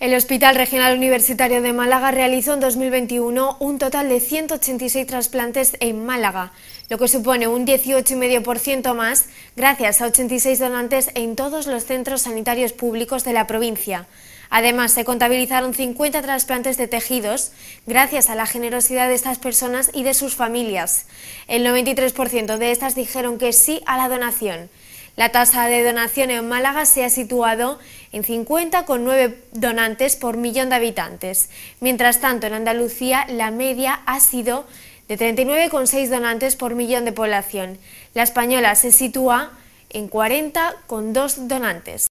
El Hospital Regional Universitario de Málaga realizó en 2021 un total de 186 trasplantes en Málaga, lo que supone un 18,5% más gracias a 86 donantes en todos los centros sanitarios públicos de la provincia. Además, se contabilizaron 50 trasplantes de tejidos gracias a la generosidad de estas personas y de sus familias. El 93% de estas dijeron que sí a la donación. La tasa de donación en Málaga se ha situado en 50,9 donantes por millón de habitantes. Mientras tanto, en Andalucía la media ha sido de 39,6 donantes por millón de población. La española se sitúa en 40,2 donantes.